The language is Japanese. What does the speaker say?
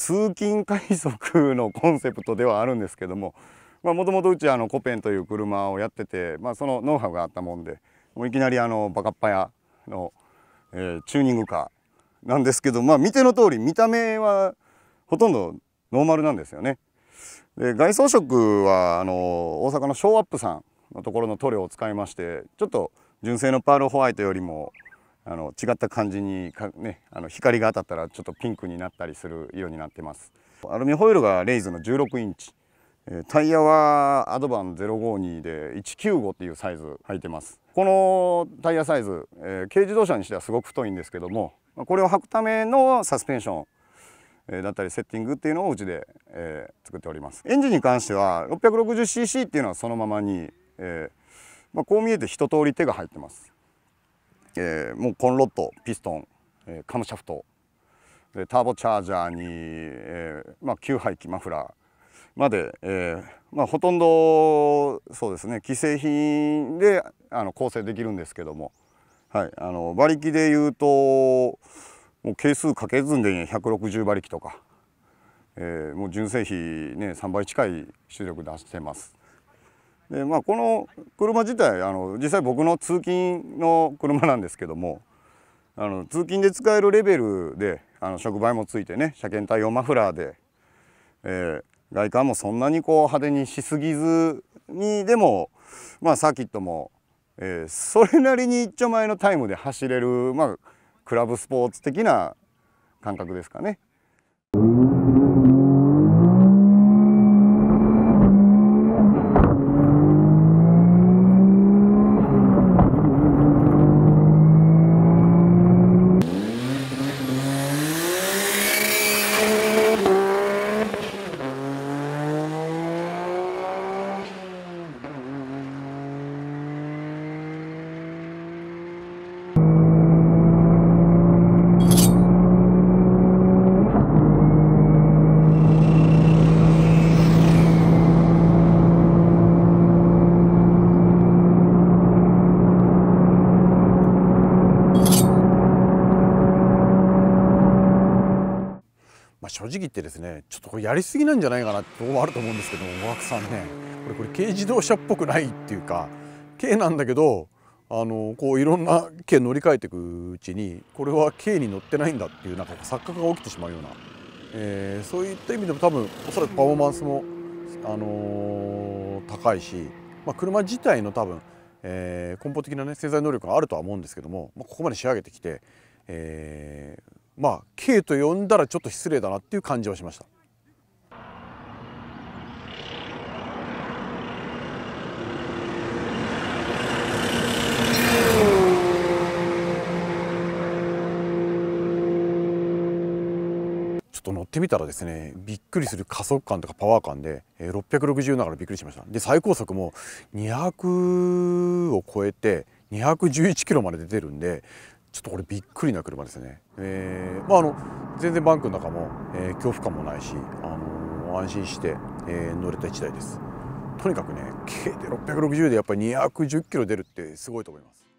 通勤快速のコンセプトではあるんですけどももともとうちあのコペンという車をやってて、まあ、そのノウハウがあったもんでもういきなりあのバカッパ屋の、えー、チューニングカーなんですけど、まあ、見ての通り見た目はほとんどノーマルなんですよね。で外装色はあの大阪のショーアップさんのところの塗料を使いましてちょっと純正のパールホワイトよりもあの違った感じにか、ね、あの光が当たったらちょっとピンクになったりする色になってますアルミホイルがレイズの16インチタイヤはアドバン052で195っていうサイズ履いてますこのタイヤサイズ、えー、軽自動車にしてはすごく太いんですけどもこれを履くためのサスペンション、えだったりセッティングっていうのをうちで、えー、作っておりますエンジンに関しては 660cc っていうのはそのままに、えーまあ、こう見えて一通り手が入ってますえー、もうコンロッドピストン、えー、カムシャフトでターボチャージャーに、えーまあ、吸排気マフラーまで、えーまあ、ほとんどそうですね既製品であの構成できるんですけども、はい、あの馬力でいうともう係数かけずんで160馬力とか、えー、もう純正比ね3倍近い出力出してます。でまあこの車自体あの実際僕の通勤の車なんですけどもあの通勤で使えるレベルであの触媒もついてね車検対応マフラーで、えー、外観もそんなにこう派手にしすぎずにでもまあサーキットも、えー、それなりに一丁前のタイムで走れるまあクラブスポーツ的な感覚ですかね。あ、正直言ってですねちょっとこれやりすぎなんじゃないかなってとこもあると思うんですけどもワーさんねこれこれ軽自動車っぽくないっていうか軽なんだけどあのこういろんな軽乗り換えていくうちにこれは軽に乗ってないんだっていうなんか錯覚が起きてしまうような、えー、そういった意味でも多分おそらくパフォーマンスも、あのー、高いし、まあ、車自体の多分、えー、根本的な、ね、製材能力があるとは思うんですけども、まあ、ここまで仕上げてきて、えー、まあ K と呼んだらちょっと失礼だなっていう感じはしました。ちょっと乗ってみたらですねびっくりする加速感とかパワー感で660ながらびっくりしましたで最高速も200を超えて211キロまで出てるんでちょっとこれびっくりな車ですね、えー、まああの全然バンクの中も、えー、恐怖感もないし、あのー、安心して、えー、乗れた1台ですとにかくね軽で660でやっぱり210キロ出るってすごいと思います